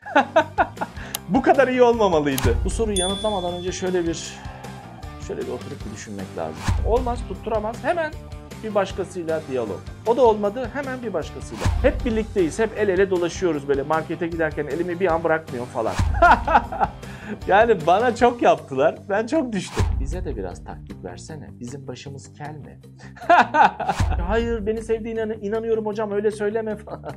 Bu kadar iyi olmamalıydı. Bu soruyu yanıtlamadan önce şöyle bir şöyle bir oturup bir düşünmek lazım. Olmaz, tutturamaz. Hemen bir başkasıyla diyalog. O da olmadı hemen bir başkasıyla. Hep birlikteyiz, hep el ele dolaşıyoruz böyle markete giderken elimi bir an bırakmıyor falan. yani bana çok yaptılar, ben çok düştüm. Bize de biraz taktik versene, bizim başımız kel mi? Hayır, beni sevdiğine inanıyorum hocam öyle söyleme falan.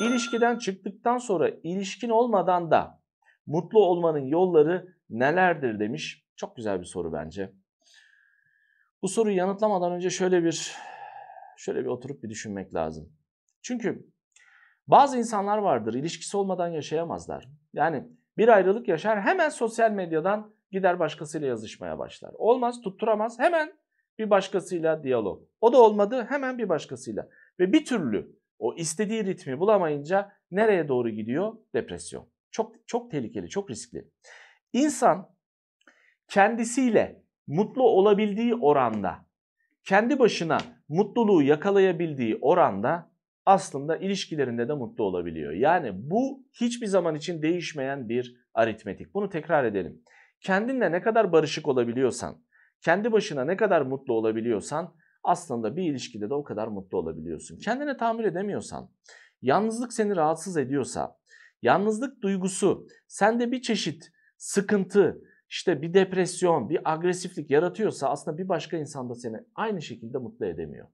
İlişkiden çıktıktan sonra ilişkin olmadan da mutlu olmanın yolları nelerdir demiş. Çok güzel bir soru bence. Bu soruyu yanıtlamadan önce şöyle bir şöyle bir oturup bir düşünmek lazım. Çünkü bazı insanlar vardır ilişkisi olmadan yaşayamazlar. Yani bir ayrılık yaşar hemen sosyal medyadan gider başkasıyla yazışmaya başlar. Olmaz tutturamaz hemen bir başkasıyla diyalog. O da olmadı hemen bir başkasıyla. Ve bir türlü o istediği ritmi bulamayınca nereye doğru gidiyor? Depresyon. Çok çok tehlikeli, çok riskli. İnsan kendisiyle mutlu olabildiği oranda, kendi başına mutluluğu yakalayabildiği oranda aslında ilişkilerinde de mutlu olabiliyor. Yani bu hiçbir zaman için değişmeyen bir aritmetik. Bunu tekrar edelim. Kendinle ne kadar barışık olabiliyorsan, kendi başına ne kadar mutlu olabiliyorsan aslında bir ilişkide de o kadar mutlu olabiliyorsun. Kendine tahammül edemiyorsan, yalnızlık seni rahatsız ediyorsa, yalnızlık duygusu sende bir çeşit sıkıntı, işte bir depresyon, bir agresiflik yaratıyorsa aslında bir başka insan da seni aynı şekilde mutlu edemiyor.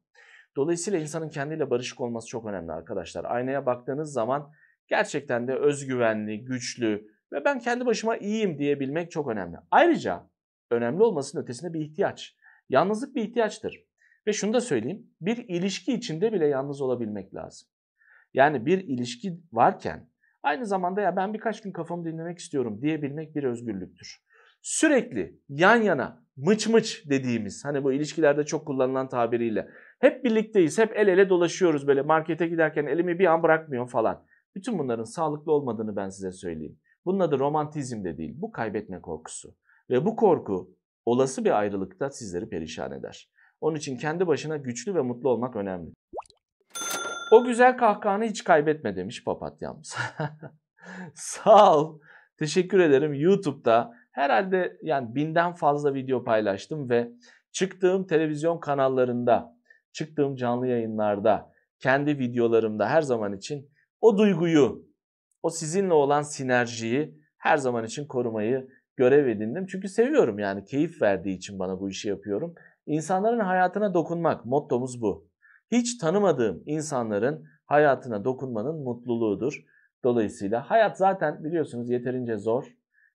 Dolayısıyla insanın kendiyle barışık olması çok önemli arkadaşlar. Aynaya baktığınız zaman gerçekten de özgüvenli, güçlü ve ben kendi başıma iyiyim diyebilmek çok önemli. Ayrıca önemli olmasının ötesinde bir ihtiyaç. Yalnızlık bir ihtiyaçtır. Ve şunu da söyleyeyim. Bir ilişki içinde bile yalnız olabilmek lazım. Yani bir ilişki varken aynı zamanda ya ben birkaç gün kafamı dinlemek istiyorum diyebilmek bir özgürlüktür. Sürekli yan yana mıç mıç dediğimiz hani bu ilişkilerde çok kullanılan tabiriyle hep birlikteyiz hep el ele dolaşıyoruz böyle markete giderken elimi bir an bırakmıyor falan. Bütün bunların sağlıklı olmadığını ben size söyleyeyim. Bunun adı romantizm de değil bu kaybetme korkusu. Ve bu korku olası bir ayrılıkta sizleri perişan eder. Onun için kendi başına güçlü ve mutlu olmak önemli. O güzel kahkahanı hiç kaybetme demiş papatyamız. Sağ ol. Teşekkür ederim. YouTube'da herhalde yani binden fazla video paylaştım ve çıktığım televizyon kanallarında, çıktığım canlı yayınlarda, kendi videolarımda her zaman için o duyguyu, o sizinle olan sinerjiyi her zaman için korumayı görev edindim. Çünkü seviyorum yani keyif verdiği için bana bu işi yapıyorum. İnsanların hayatına dokunmak mottomuz bu. Hiç tanımadığım insanların hayatına dokunmanın mutluluğudur. Dolayısıyla hayat zaten biliyorsunuz yeterince zor.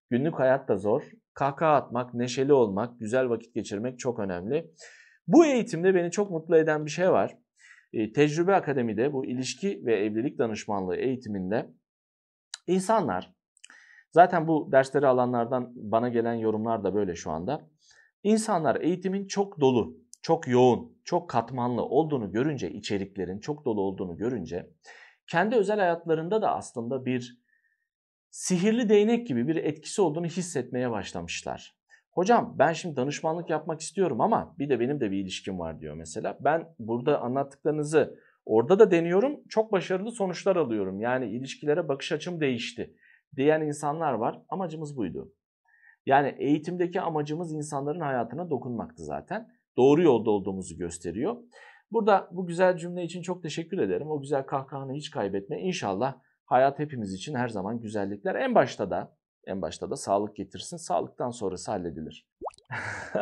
Günlük hayat da zor. Kahkaha atmak, neşeli olmak, güzel vakit geçirmek çok önemli. Bu eğitimde beni çok mutlu eden bir şey var. Ee, Tecrübe Akademi'de bu ilişki ve evlilik danışmanlığı eğitiminde insanlar zaten bu dersleri alanlardan bana gelen yorumlar da böyle şu anda. İnsanlar eğitimin çok dolu, çok yoğun, çok katmanlı olduğunu görünce, içeriklerin çok dolu olduğunu görünce kendi özel hayatlarında da aslında bir sihirli değnek gibi bir etkisi olduğunu hissetmeye başlamışlar. Hocam ben şimdi danışmanlık yapmak istiyorum ama bir de benim de bir ilişkim var diyor mesela. Ben burada anlattıklarınızı orada da deniyorum. Çok başarılı sonuçlar alıyorum. Yani ilişkilere bakış açım değişti diyen insanlar var. Amacımız buydu. Yani eğitimdeki amacımız insanların hayatına dokunmaktı zaten. Doğru yolda olduğumuzu gösteriyor. Burada bu güzel cümle için çok teşekkür ederim. O güzel kahkahanı hiç kaybetme. İnşallah hayat hepimiz için her zaman güzellikler. En başta da en başta da sağlık getirsin. Sağlıktan sonrası halledilir.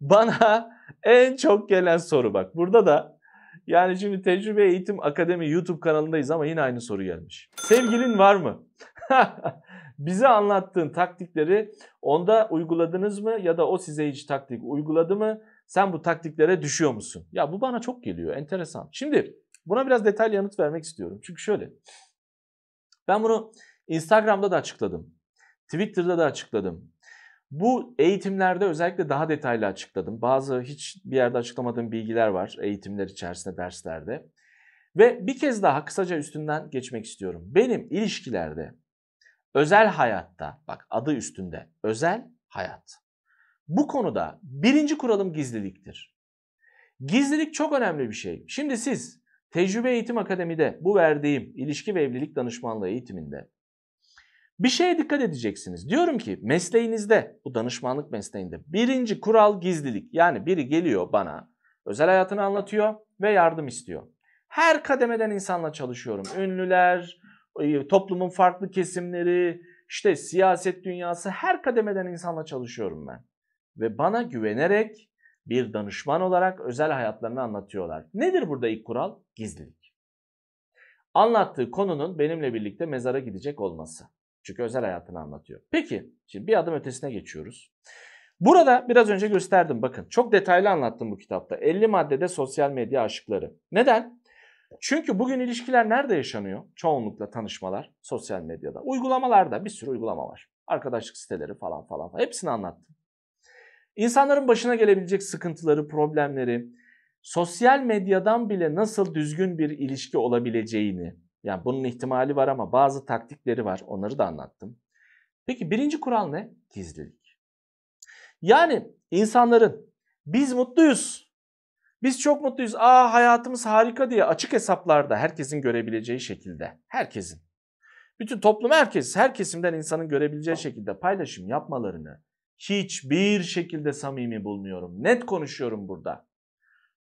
Bana en çok gelen soru bak. Burada da yani şimdi Tecrübe Eğitim Akademi YouTube kanalındayız ama yine aynı soru gelmiş. Sevgilin var mı? Bize anlattığın taktikleri onda uyguladınız mı ya da o size hiç taktik uyguladı mı? Sen bu taktiklere düşüyor musun? Ya bu bana çok geliyor. Enteresan. Şimdi buna biraz detaylı yanıt vermek istiyorum. Çünkü şöyle. Ben bunu Instagram'da da açıkladım. Twitter'da da açıkladım. Bu eğitimlerde özellikle daha detaylı açıkladım. Bazı hiç bir yerde açıklamadığım bilgiler var eğitimler içerisinde, derslerde. Ve bir kez daha kısaca üstünden geçmek istiyorum. Benim ilişkilerde Özel hayatta, bak adı üstünde, özel hayat. Bu konuda birinci kuralım gizliliktir. Gizlilik çok önemli bir şey. Şimdi siz Tecrübe Eğitim Akademi'de bu verdiğim ilişki ve evlilik danışmanlığı eğitiminde bir şeye dikkat edeceksiniz. Diyorum ki mesleğinizde, bu danışmanlık mesleğinde birinci kural gizlilik. Yani biri geliyor bana özel hayatını anlatıyor ve yardım istiyor. Her kademeden insanla çalışıyorum. Ünlüler, e, toplumun farklı kesimleri, işte siyaset dünyası her kademeden insanla çalışıyorum ben. Ve bana güvenerek bir danışman olarak özel hayatlarını anlatıyorlar. Nedir burada ilk kural? Gizlilik. Anlattığı konunun benimle birlikte mezara gidecek olması. Çünkü özel hayatını anlatıyor. Peki, şimdi bir adım ötesine geçiyoruz. Burada biraz önce gösterdim bakın. Çok detaylı anlattım bu kitapta. 50 maddede sosyal medya aşıkları. Neden? Çünkü bugün ilişkiler nerede yaşanıyor? Çoğunlukla tanışmalar sosyal medyada. Uygulamalarda bir sürü uygulama var. Arkadaşlık siteleri falan falan. Hepsini anlattım. İnsanların başına gelebilecek sıkıntıları, problemleri, sosyal medyadan bile nasıl düzgün bir ilişki olabileceğini, yani bunun ihtimali var ama bazı taktikleri var. Onları da anlattım. Peki birinci kural ne? Gizlilik. Yani insanların biz mutluyuz biz çok mutluyuz. Aa hayatımız harika diye açık hesaplarda herkesin görebileceği şekilde. Herkesin. Bütün toplum herkes, her kesimden insanın görebileceği şekilde paylaşım yapmalarını hiçbir şekilde samimi bulmuyorum. Net konuşuyorum burada.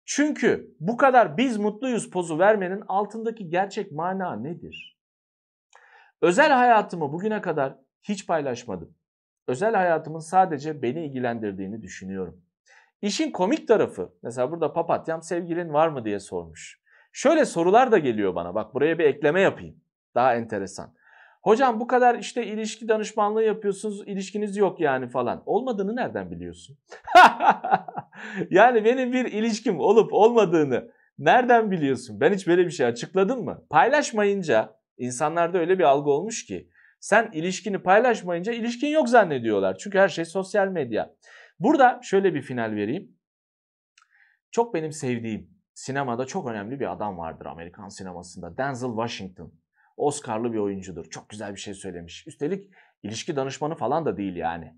Çünkü bu kadar biz mutluyuz pozu vermenin altındaki gerçek mana nedir? Özel hayatımı bugüne kadar hiç paylaşmadım. Özel hayatımın sadece beni ilgilendirdiğini düşünüyorum. İşin komik tarafı, mesela burada papatyam sevgilin var mı diye sormuş. Şöyle sorular da geliyor bana. Bak buraya bir ekleme yapayım. Daha enteresan. Hocam bu kadar işte ilişki danışmanlığı yapıyorsunuz, ilişkiniz yok yani falan. Olmadığını nereden biliyorsun? yani benim bir ilişkim olup olmadığını nereden biliyorsun? Ben hiç böyle bir şey açıkladım mı? Paylaşmayınca insanlarda öyle bir algı olmuş ki sen ilişkini paylaşmayınca ilişkin yok zannediyorlar. Çünkü her şey sosyal medya. Burada şöyle bir final vereyim. Çok benim sevdiğim, sinemada çok önemli bir adam vardır Amerikan sinemasında. Denzel Washington. Oscar'lı bir oyuncudur. Çok güzel bir şey söylemiş. Üstelik ilişki danışmanı falan da değil yani.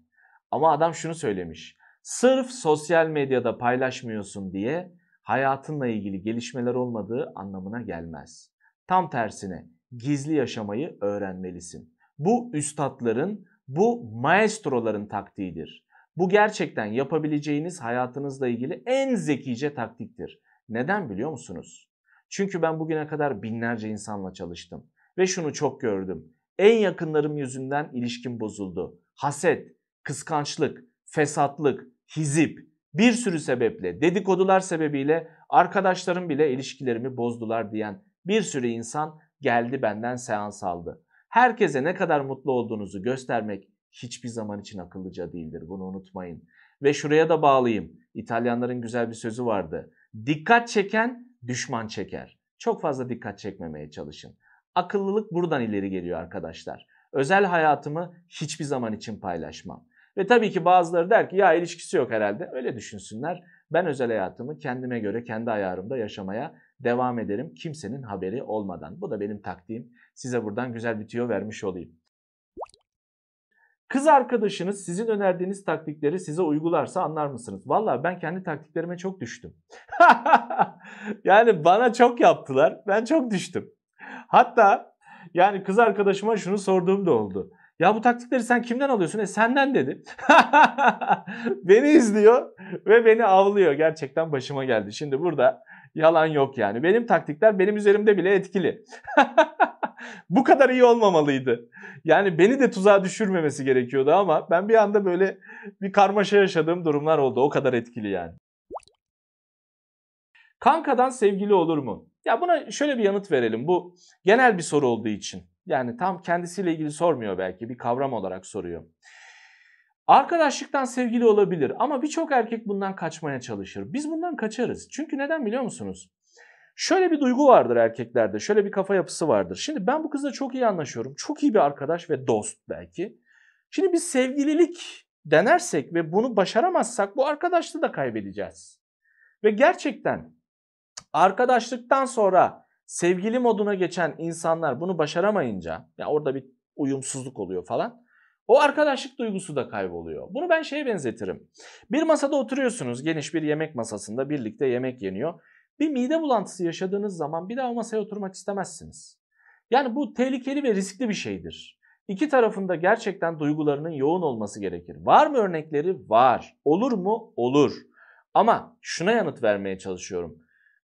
Ama adam şunu söylemiş. Sırf sosyal medyada paylaşmıyorsun diye hayatınla ilgili gelişmeler olmadığı anlamına gelmez. Tam tersine gizli yaşamayı öğrenmelisin. Bu üstadların, bu maestroların taktiğidir. Bu gerçekten yapabileceğiniz hayatınızla ilgili en zekice taktiktir. Neden biliyor musunuz? Çünkü ben bugüne kadar binlerce insanla çalıştım ve şunu çok gördüm. En yakınlarım yüzünden ilişkim bozuldu. Haset, kıskançlık, fesatlık, hizip, bir sürü sebeple, dedikodular sebebiyle arkadaşlarım bile ilişkilerimi bozdular diyen bir sürü insan geldi benden seans aldı. Herkese ne kadar mutlu olduğunuzu göstermek hiçbir zaman için akıllıca değildir. Bunu unutmayın. Ve şuraya da bağlayayım. İtalyanların güzel bir sözü vardı. Dikkat çeken düşman çeker. Çok fazla dikkat çekmemeye çalışın. Akıllılık buradan ileri geliyor arkadaşlar. Özel hayatımı hiçbir zaman için paylaşmam. Ve tabii ki bazıları der ki ya ilişkisi yok herhalde. Öyle düşünsünler. Ben özel hayatımı kendime göre kendi ayarımda yaşamaya devam ederim kimsenin haberi olmadan. Bu da benim taktiğim. Size buradan güzel bir tüyo vermiş olayım. Kız arkadaşınız sizin önerdiğiniz taktikleri size uygularsa anlar mısınız? Valla ben kendi taktiklerime çok düştüm. yani bana çok yaptılar. Ben çok düştüm. Hatta yani kız arkadaşıma şunu sorduğum da oldu. Ya bu taktikleri sen kimden alıyorsun? E senden dedi. beni izliyor ve beni avlıyor. Gerçekten başıma geldi. Şimdi burada Yalan yok yani. Benim taktikler benim üzerimde bile etkili. Bu kadar iyi olmamalıydı. Yani beni de tuzağa düşürmemesi gerekiyordu ama ben bir anda böyle bir karmaşa yaşadığım durumlar oldu. O kadar etkili yani. Kankadan sevgili olur mu? Ya buna şöyle bir yanıt verelim. Bu genel bir soru olduğu için. Yani tam kendisiyle ilgili sormuyor belki bir kavram olarak soruyor. Arkadaşlıktan sevgili olabilir ama birçok erkek bundan kaçmaya çalışır. Biz bundan kaçarız. Çünkü neden biliyor musunuz? Şöyle bir duygu vardır erkeklerde, şöyle bir kafa yapısı vardır. Şimdi ben bu kızla çok iyi anlaşıyorum. Çok iyi bir arkadaş ve dost belki. Şimdi biz sevgililik denersek ve bunu başaramazsak bu arkadaşlığı da kaybedeceğiz. Ve gerçekten arkadaşlıktan sonra sevgili moduna geçen insanlar bunu başaramayınca, ya orada bir uyumsuzluk oluyor falan. O arkadaşlık duygusu da kayboluyor. Bunu ben şeye benzetirim. Bir masada oturuyorsunuz geniş bir yemek masasında birlikte yemek yeniyor. Bir mide bulantısı yaşadığınız zaman bir daha o masaya oturmak istemezsiniz. Yani bu tehlikeli ve riskli bir şeydir. İki tarafında gerçekten duygularının yoğun olması gerekir. Var mı örnekleri? Var. Olur mu? Olur. Ama şuna yanıt vermeye çalışıyorum.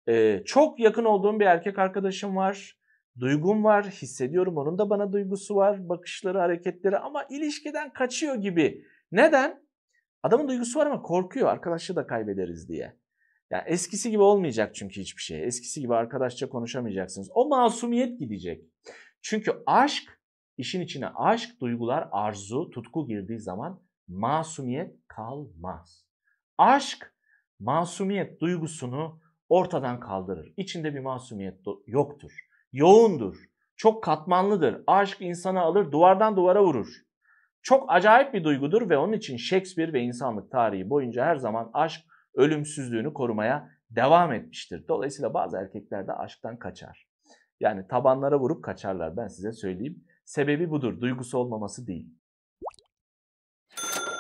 Ee, çok yakın olduğum bir erkek arkadaşım var duygum var, hissediyorum onun da bana duygusu var, bakışları, hareketleri ama ilişkiden kaçıyor gibi. Neden? Adamın duygusu var ama korkuyor arkadaşı da kaybederiz diye. Yani eskisi gibi olmayacak çünkü hiçbir şey. Eskisi gibi arkadaşça konuşamayacaksınız. O masumiyet gidecek. Çünkü aşk, işin içine aşk, duygular, arzu, tutku girdiği zaman masumiyet kalmaz. Aşk masumiyet duygusunu ortadan kaldırır. İçinde bir masumiyet yoktur yoğundur, çok katmanlıdır. Aşk insanı alır, duvardan duvara vurur. Çok acayip bir duygudur ve onun için Shakespeare ve insanlık tarihi boyunca her zaman aşk ölümsüzlüğünü korumaya devam etmiştir. Dolayısıyla bazı erkekler de aşktan kaçar. Yani tabanlara vurup kaçarlar ben size söyleyeyim. Sebebi budur, duygusu olmaması değil.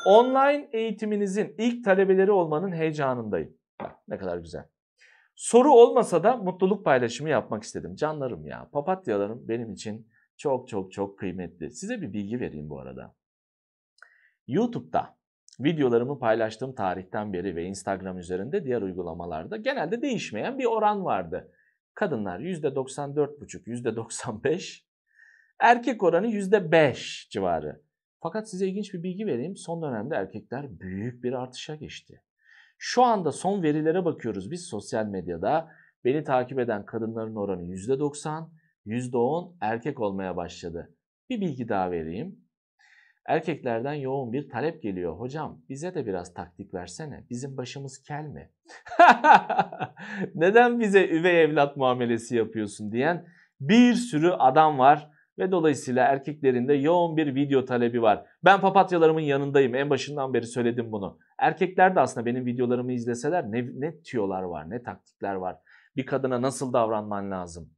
Online eğitiminizin ilk talebeleri olmanın heyecanındayım. ne kadar güzel. Soru olmasa da mutluluk paylaşımı yapmak istedim. Canlarım ya, papatyalarım benim için çok çok çok kıymetli. Size bir bilgi vereyim bu arada. YouTube'da videolarımı paylaştığım tarihten beri ve Instagram üzerinde diğer uygulamalarda genelde değişmeyen bir oran vardı. Kadınlar %94,5, %95, erkek oranı %5 civarı. Fakat size ilginç bir bilgi vereyim. Son dönemde erkekler büyük bir artışa geçti. Şu anda son verilere bakıyoruz biz sosyal medyada. Beni takip eden kadınların oranı %90, %10 erkek olmaya başladı. Bir bilgi daha vereyim. Erkeklerden yoğun bir talep geliyor. Hocam bize de biraz taktik versene. Bizim başımız kel mi? Neden bize üvey evlat muamelesi yapıyorsun diyen bir sürü adam var ve dolayısıyla erkeklerin de yoğun bir video talebi var. Ben papatyalarımın yanındayım. En başından beri söyledim bunu. Erkekler de aslında benim videolarımı izleseler ne, ne tüyolar var, ne taktikler var. Bir kadına nasıl davranman lazım?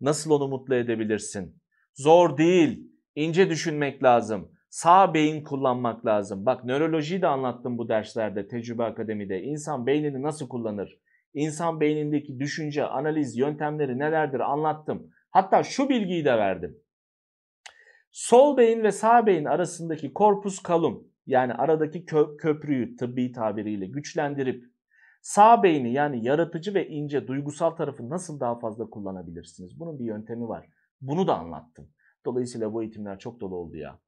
Nasıl onu mutlu edebilirsin? Zor değil. İnce düşünmek lazım. Sağ beyin kullanmak lazım. Bak nörolojiyi de anlattım bu derslerde, tecrübe akademide. İnsan beynini nasıl kullanır? İnsan beynindeki düşünce, analiz yöntemleri nelerdir anlattım. Hatta şu bilgiyi de verdim. Sol beyin ve sağ beyin arasındaki korpus kalum yani aradaki kö köprüyü tıbbi tabiriyle güçlendirip sağ beyni yani yaratıcı ve ince duygusal tarafı nasıl daha fazla kullanabilirsiniz? Bunun bir yöntemi var. Bunu da anlattım. Dolayısıyla bu eğitimler çok dolu oldu ya.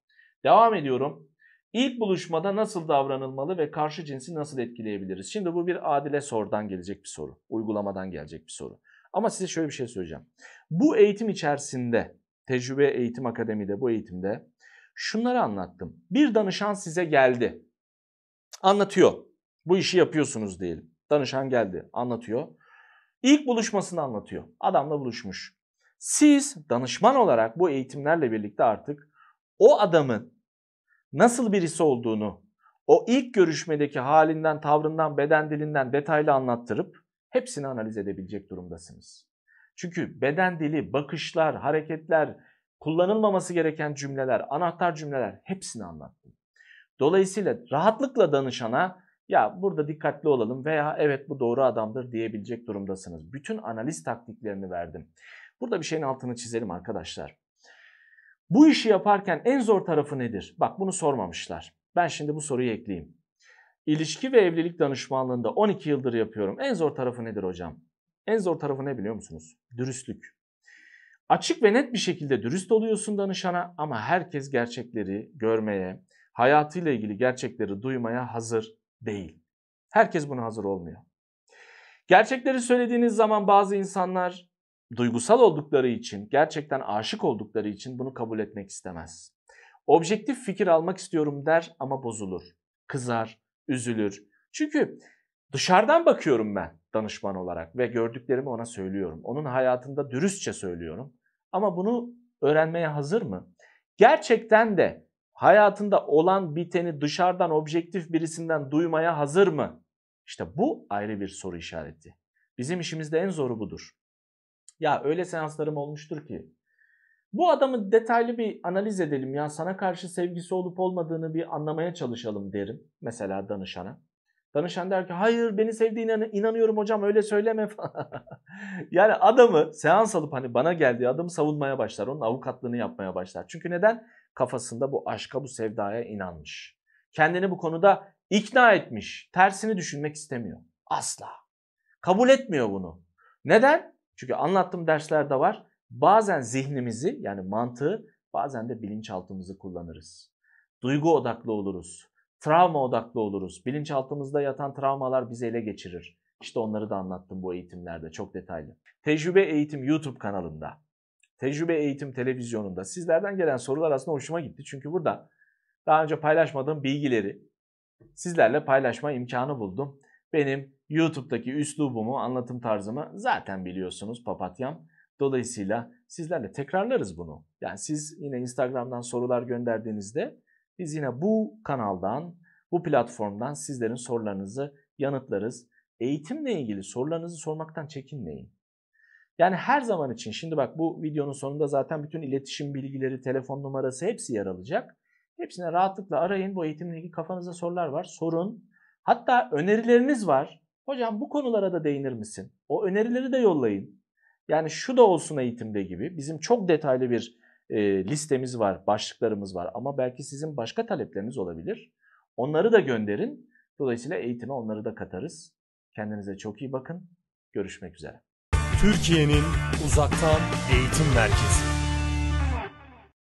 Devam ediyorum. İlk buluşmada nasıl davranılmalı ve karşı cinsi nasıl etkileyebiliriz? Şimdi bu bir adile sordan gelecek bir soru. Uygulamadan gelecek bir soru. Ama size şöyle bir şey söyleyeceğim. Bu eğitim içerisinde Tecrübe Eğitim Akademi'de bu eğitimde şunları anlattım. Bir danışan size geldi. Anlatıyor. Bu işi yapıyorsunuz diyelim. Danışan geldi, anlatıyor. İlk buluşmasını anlatıyor. Adamla buluşmuş. Siz danışman olarak bu eğitimlerle birlikte artık o adamın nasıl birisi olduğunu, o ilk görüşmedeki halinden, tavrından, beden dilinden detaylı anlattırıp hepsini analiz edebilecek durumdasınız. Çünkü beden dili, bakışlar, hareketler, kullanılmaması gereken cümleler, anahtar cümleler hepsini anlattım. Dolayısıyla rahatlıkla danışana ya burada dikkatli olalım veya evet bu doğru adamdır diyebilecek durumdasınız. Bütün analiz taktiklerini verdim. Burada bir şeyin altını çizelim arkadaşlar. Bu işi yaparken en zor tarafı nedir? Bak bunu sormamışlar. Ben şimdi bu soruyu ekleyeyim. İlişki ve evlilik danışmanlığında 12 yıldır yapıyorum. En zor tarafı nedir hocam? En zor tarafı ne biliyor musunuz? Dürüstlük. Açık ve net bir şekilde dürüst oluyorsun danışana ama herkes gerçekleri görmeye, hayatıyla ilgili gerçekleri duymaya hazır değil. Herkes buna hazır olmuyor. Gerçekleri söylediğiniz zaman bazı insanlar duygusal oldukları için, gerçekten aşık oldukları için bunu kabul etmek istemez. Objektif fikir almak istiyorum der ama bozulur. Kızar, üzülür. Çünkü dışarıdan bakıyorum ben danışman olarak ve gördüklerimi ona söylüyorum. Onun hayatında dürüstçe söylüyorum. Ama bunu öğrenmeye hazır mı? Gerçekten de hayatında olan biteni dışarıdan objektif birisinden duymaya hazır mı? İşte bu ayrı bir soru işareti. Bizim işimizde en zoru budur. Ya öyle seanslarım olmuştur ki bu adamı detaylı bir analiz edelim ya sana karşı sevgisi olup olmadığını bir anlamaya çalışalım derim mesela danışana. Danışan der ki hayır beni sevdiğine inanıyorum hocam öyle söyleme yani adamı seans alıp hani bana geldiği adamı savunmaya başlar. Onun avukatlığını yapmaya başlar. Çünkü neden? Kafasında bu aşka bu sevdaya inanmış. Kendini bu konuda ikna etmiş. Tersini düşünmek istemiyor. Asla. Kabul etmiyor bunu. Neden? Çünkü anlattığım derslerde var. Bazen zihnimizi yani mantığı bazen de bilinçaltımızı kullanırız. Duygu odaklı oluruz. Travma odaklı oluruz. Bilinçaltımızda yatan travmalar bizi ele geçirir. İşte onları da anlattım bu eğitimlerde çok detaylı. Tecrübe Eğitim YouTube kanalında, Tecrübe Eğitim televizyonunda sizlerden gelen sorular aslında hoşuma gitti. Çünkü burada daha önce paylaşmadığım bilgileri sizlerle paylaşma imkanı buldum. Benim YouTube'daki üslubumu, anlatım tarzımı zaten biliyorsunuz papatyam. Dolayısıyla sizlerle tekrarlarız bunu. Yani siz yine Instagram'dan sorular gönderdiğinizde biz yine bu kanaldan, bu platformdan sizlerin sorularınızı yanıtlarız. Eğitimle ilgili sorularınızı sormaktan çekinmeyin. Yani her zaman için şimdi bak bu videonun sonunda zaten bütün iletişim bilgileri, telefon numarası hepsi yer alacak. Hepsine rahatlıkla arayın. Bu eğitimle ilgili kafanızda sorular var. Sorun. Hatta önerileriniz var. Hocam bu konulara da değinir misin? O önerileri de yollayın. Yani şu da olsun eğitimde gibi. Bizim çok detaylı bir e, listemiz var, başlıklarımız var ama belki sizin başka talepleriniz olabilir. Onları da gönderin. Dolayısıyla eğitime onları da katarız. Kendinize çok iyi bakın. Görüşmek üzere. Türkiye'nin uzaktan eğitim merkezi.